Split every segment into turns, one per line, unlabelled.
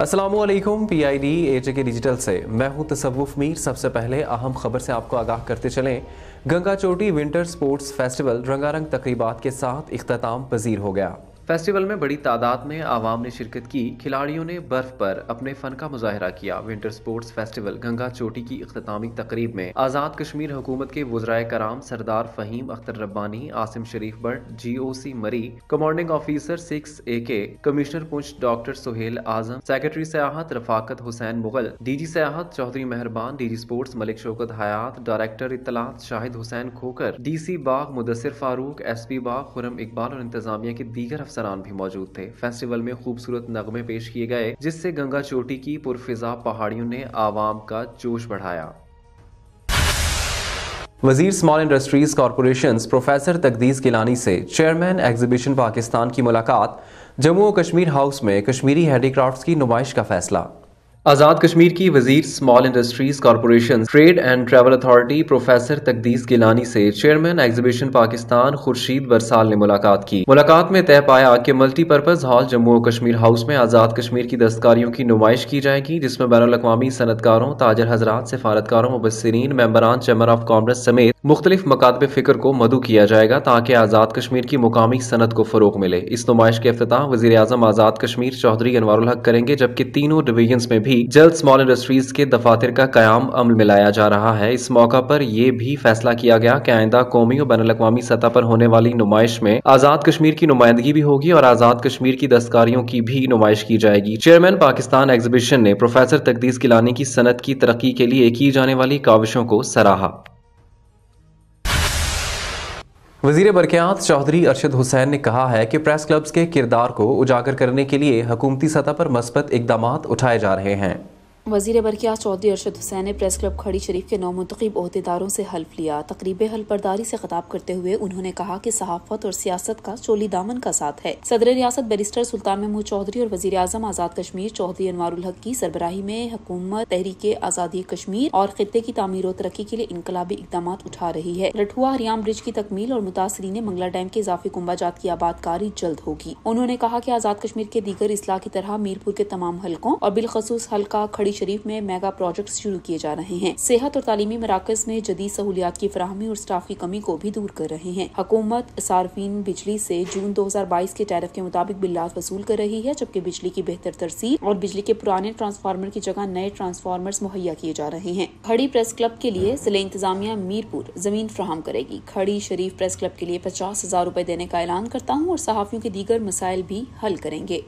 Aslam P I D J K digital से मैं हूं तसवुफ मीर सबसे पहले अहम खबर से आपको आगाह करते चलें गंगा चोटी विंटर स्पोर्ट्स फेस्टिवल रंगारंग तकरीबा के साथ अख्ताम पजीर हो गया फेस्टिवल में बड़ी तादाद में आवाम ने शिरकत की खिलाड़ियों ने बर्फ पर अपने फन का मुजाहरा किया विंटर स्पोर्ट्स फेस्टिवल गंगा चोटी की अख्तामी तकरीब में आज़ाद कश्मीर हुकूमत के वजराय कराम Sardar Fahim Akhtar Rabbani Asim Sharif Butt G O C Murree commanding officer six A K commissioner Poonch doctor Suhail Azam secretary सयाहत रफाकत हुसैन मुगल डी जी सयाहत Chaudhry Meharban D G sports Malik Shaukat Hayat director इतलात Shahid Hussain Khokhar D C Bagh Mudassar Farooq S P Bagh Khurram Iqbal और इंतजामिया के दीगर अफसरान भी मौजूद थे फेस्टिवल में खूबसूरत नगमे पेश किए गए जिससे गंगा चोटी की पुरफिजा पहाड़ियों ने आवाम का जोश बढ़ाया वजीर small industries corporation professor Taqdees Gilani से चेयरमैन एग्जीबिशन पाकिस्तान की मुलाकात जम्मू और कश्मीर हाउस में कश्मीरी हैंडीक्राफ्ट की नुमाइश का फैसला आज़ाद कश्मीर की वजीर small industries corporation trade and travel authority professor Taqdees Gilani से चेयरमैन एग्जीबिशन पाकिस्तान खुर्शीद बरसाल ने मुलाकात की मुलाकात में तय पाया कि मल्टीपर्पज हॉल जम्मू और कश्मीर हाउस में आज़ाद कश्मीर की दस्तकारियों की नुमाइश की जाएगी जिसमें बैन अवी सनतकारों ताजर हजरात सिफारतकारों मुबसरीन मेम्बरान चैम्बर ऑफ कॉमर्स समेत मुख्तलिफ मकातब फिक्र को मदू किया जाएगा ताकि आज़ाद कश्मीर की मुकामी सनत को फ़रोग मिले इस नुमाइश के अफ्ताह वजी अजम आज़ाद कश्मीर चौधरी अनवर करेंगे जबकि तीनों डिवीजन में भी भी जल्द स्मॉल इंडस्ट्रीज के दफातर का क्याम अमल में लाया जा रहा है इस मौका पर यह भी फैसला किया गया कि आइंदा कौमी और बैन अवी सतह पर होने वाली नुमाइश में आजाद कश्मीर की नुमाइंदगी भी होगी और आजाद कश्मीर की दस्तकारियों की भी नुमाइश की जाएगी चेयरमैन पाकिस्तान एग्जीबिशन ने प्रोफेसर तकदीस गिलानी की सनत की तरक्की के लिए की जाने वाली काविशों को सराहा वजीर बरक़ियात चौधरी अरशद हुसैन ने कहा है कि प्रेस क्लब्स के किरदार को उजागर करने के लिए हकूमती सतह पर मस्बत इकदाम उठाए जा रहे हैं
वजीर बरकिया चौधरी अरशद हुसैन ने प्रेस क्लब खड़ी शरीफ के नौ मुंतब अहदेदारों से हल्फ लिया तकरीब हल्फबरदारी से खताब करते हुए उन्होंने कहा कि सहाफत और सियासत का चोली दामन का साथ है सदर रियासत बैरिस्टर सुल्तान महमूद चौधरी और वजी अजम आजाद कश्मीर चौधरी अनवर उलहक की सरबराही में हुकूमत तहरीक आजादी कश्मीर और खत्े की तमीर और तरक्की के लिए इनकलाबी इकदाम उठा रही है रठुआ हरियाम ब्रिज की तकमील और मुतासरीन मंगला डैम के इजाफी कुंबाजात की आबादकारी जल्द होगी उन्होंने कहा की आजाद कश्मीर के दीगर इसलाह की तरह मीरपुर के तमाम हल्कों और बिलखसूस हल्का खड़ी शरीफ में मेगा प्रोजेक्ट शुरू किए जा रहे हैं सेहत और तालीमी मराकज में जदीद सहूलियात की फ्राहमी और स्टाफ की कमी को भी दूर कर रहे हैं हकूमत सार्फिन बिजली से जून 2022 के टैरिफ के मुताबिक बिल्लात वसूल कर रही है जबकि बिजली की बेहतर तरसील और बिजली के पुराने ट्रांसफार्मर की जगह नए ट्रांसफार्मर मुहैया किए जा रहे हैं खड़ी प्रेस क्लब के लिए जिले इंतजामिया मीरपुर जमीन फ्राहम करेगी खड़ी शरीफ प्रेस क्लब के लिए पचास हजार रूपए देने का ऐलान करता हूँ और सहाफियों के दीगर मसाइल भी हल करेंगे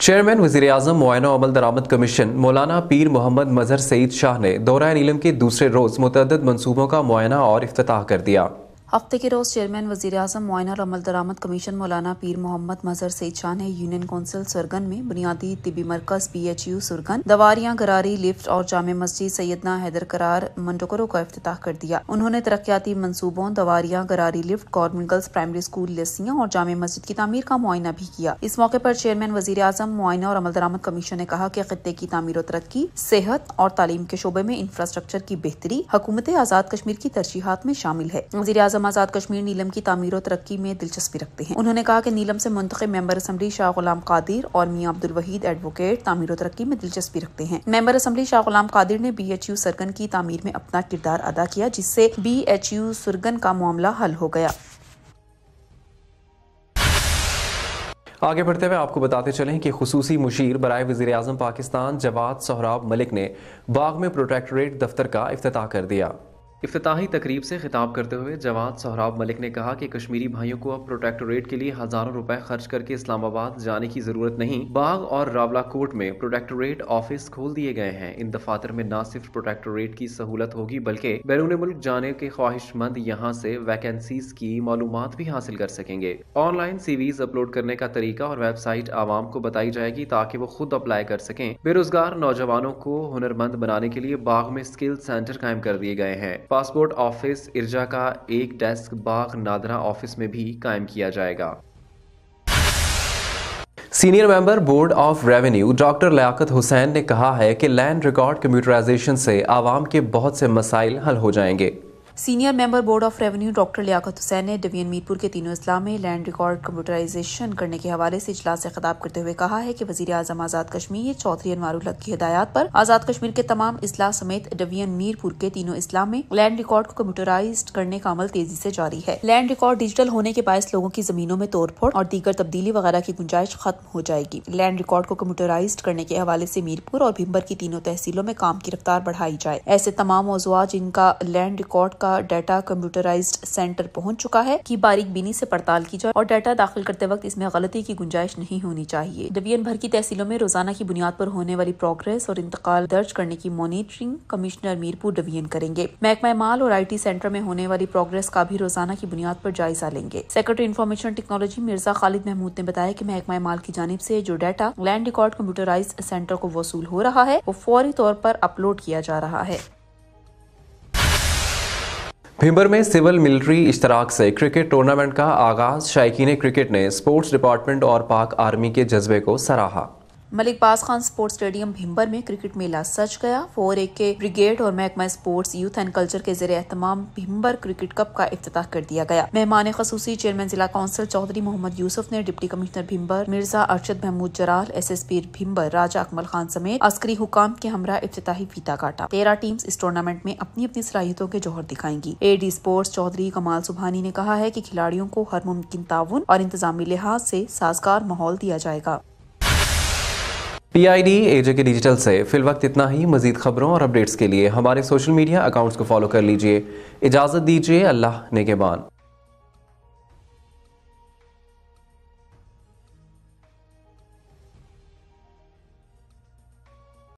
चेयरमैन वजीर अजम मुआयना अमल दरामद कमीशन मौलाना पीर मोहम्मद मजहर सईद शाह ने दौरा नीलम के दूसरे रोज़ मुतद मनसूबों का मुआयना और अफ्ताह कर दिया
हफ्ते के रोज़ चेयरमैन वजीर अजम मुआयना और अमल दरामद कमीशन मौलाना पीर मोहम्मद मजहर सईद शाह ने यूनियन कौंसिल सुरगन में बुनियादी तिबी मरकज P H U Surgan Dawarian गरारी लिफ्ट और जाम मस्जिद सैदना हैदर करार मंडोकरों का अफ्ताह कर दिया उन्होंने तरक्याती मनसूबों दवारियां गरारी lift government girls primary school Lassiya और जाम मस्जिद की तमीर का मुआयना भी किया इस मौके पर चेयरमैन वजीर अजम मुआयना और अमल दरामद कमीशन ने कहा की खत्े की तमीर तरक्की सेहत और तालीम के शोबे में इंफ्रास्ट्रक्चर की बेहतरी हुकूमत आज़ाद कश्मीर की तरजीहत में शामिल है वजी मुनज़म आज़ाद कश्मीर नीलम की तमीर और तरक्की में दिलचस्पी रखते हैं उन्होंने कहा कि नीलम से मुंतब मेंबर असम्बली शाह गुलाम कादिर और मियाँ अब्दुल वहीद एडवोकेट तमीर और तरक्की में दिलचस्पी रखते हैं मेंबर असम्बली शाह गुलाम कादिर ने बी एच यू सरगन की तमीर में अपना किरदार अदा किया जिससे बी एच यू सरगन का मामला हल हो गया
आगे बढ़ते हुए आपको बताते चलें कि खसूसी मुशीर बरए वजी अजम पाकिस्तान जवाद सोहराब मलिक ने बाग में प्रोटेक्टोरेट दफ्तर का अफ्त कर दिया इफ्ताही तकरीब से खिताब करते हुए जवाद सोहराब मलिक ने कहा कि कश्मीरी भाइयों को अब प्रोटेक्टोरेट के लिए हजारों रुपए खर्च करके इस्लामाबाद जाने की जरूरत नहीं बाग और रावला कोर्ट में प्रोटेक्टोरेट ऑफिस खोल दिए गए हैं इन दफातर में न सिर्फ प्रोटेक्टोरेट की सहूलत होगी बल्कि बैरून मुल्क जाने के ख्वाहिशमंद यहाँ से वैकेंसीज की मालूम भी हासिल कर सकेंगे ऑनलाइन सीवीज अपलोड करने का तरीका और वेबसाइट आवाम को बताई जाएगी ताकि वो खुद अप्लाई कर सकें बेरोजगार नौजवानों को हुनरमंद बनाने के लिए बाघ में स्किल सेंटर कायम कर दिए गए हैं पासपोर्ट ऑफिस इर्जा का एक डेस्क बाग नादरा ऑफिस में भी कायम किया जाएगा senior member board of revenue doctor Liaquat Hussain ने कहा है कि लैंड रिकॉर्ड कम्प्यूटराइजेशन से आवाम के बहुत से मसाइल हल हो जाएंगे
senior member board of revenue doctor Liaquat Hussain ने डिवियन मीरपुर के तीनों इस्लाम में लैंड रिकॉर्ड कंप्यूटराइजेशन करने के हवाले से इजलास से खिताब करते हुए कहा है कि वजी आजम आजाद कश्मीर चौधरी अनवारुल की हिदायत पर आजाद कश्मीर के तमाम इजला समेत डिवीजन मीरपुर के तीनों इस्लाम में लैंड रिकॉर्ड को कम्प्यूटराइज करने का अमल तेजी से जारी है लैंड रिकॉर्ड डिजिटल होने के बायस लोगों की जमीनों में तोड़फोड़ और दीगर तब्दीली वगैरह की गुंजाइश खत्म हो जाएगी लैंड रिकॉर्ड को कंप्यूटराइज करने के हवाले से मीरपुर और भिम्बर की तीनों तहसीलों में काम की रफ्तार बढ़ाई जाए ऐसे तमाम मौजूद जिनका लैंड रिकॉर्ड का का डाटा कंप्यूटराइज्ड सेंटर पहुंच चुका है कि बारीक बीनी से पड़ताल की जाए और डाटा दाखिल करते वक्त इसमें गलती की गुंजाइश नहीं होनी चाहिए डबियन भर की तहसीलों में रोजाना की बुनियाद पर होने वाली प्रोग्रेस और इंतकाल दर्ज करने की मॉनिटरिंग कमिश्नर मीरपुर डबियन करेंगे महकमा माल और आई सेंटर में होने वाली प्रोग्रेस का भी रोजाना की बुनियाद पर जायजा लेंगे secretary information technology Mirza Khalid Mahmood ने बताया की महकमा माल की जानब ऐसी जो data land record computerise centre को वसूल हो रहा है वो फौरी तौर पर अपलोड किया जा रहा है
भिम्बर में सिविल मिलिट्री इश्तराक से क्रिकेट टूर्नामेंट का आगाज शायकीन क्रिकेट ने स्पोर्ट्स डिपार्टमेंट और पाक आर्मी के जज्बे को सराहा
मलिक बास खान स्पोर्ट्स स्टेडियम भिम्बर में क्रिकेट मेला सज गया फोर ए के ब्रिगेड और महकमा स्पोर्ट्स यूथ एंड कल्चर के जरिए एहतमाम भिम्बर क्रिकेट कप का अफ्ताह कर दिया गया मेहमान खसूसी चेयरमैन जिला काउंसिल चौधरी मोहम्मद यूसुफ ने deputy commissioner Bhimber Mirza Arshad Mahmood Jarral S S P Bhimber Raja Akmal Khan समेत अस्करी हुकाम के हमरा इफ्ताही फीता काटा तेरह टीम इस टूर्नामेंट में अपनी अपनी सलाहियतों के जौहर दिखाएंगी A D sports Chaudhry Kamal Subhani ने कहा है की खिलाड़ियों को हर मुमकिन ताउन और इंतजामी लिहाज ऐसी साजगार माहौल दिया जाएगा
पी आई डी एजे के डिजिटल से फिल वक्त इतना ही मजीद खबरों और अपडेट्स के लिए हमारे सोशल मीडिया अकाउंट्स को फॉलो कर लीजिए इजाज़त दीजिए अल्लाह बान